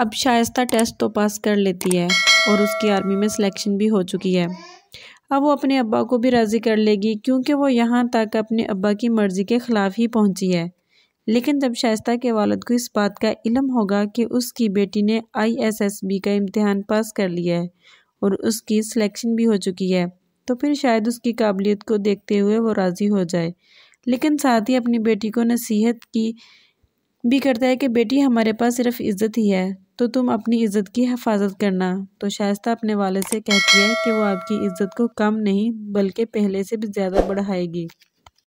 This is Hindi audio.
अब शायस्ता टेस्ट तो पास कर लेती है और उसकी आर्मी में सिलेक्शन भी हो चुकी है अब वो अपने अब्बा को भी राज़ी कर लेगी क्योंकि वो यहाँ तक अपने अब्बा की मर्ज़ी के ख़िलाफ़ ही पहुँची है लेकिन जब शायस्ता के वालद को इस बात का इलम होगा कि उसकी बेटी ने आईएसएसबी का इम्तहान पास कर लिया है और उसकी सिलेक्शन भी हो चुकी है तो फिर शायद उसकी काबिलियत को देखते हुए वो राज़ी हो जाए लेकिन साथ ही अपनी बेटी को नसीहत की भी करता है कि बेटी हमारे पास सिर्फ इज़्ज़त ही है तो तुम अपनी इज़्ज़त की हिफाजत करना तो शायस्ता अपने वाले से कहती है कि वो आपकी इज़्ज़त को कम नहीं बल्कि पहले से भी ज़्यादा बढ़ाएगी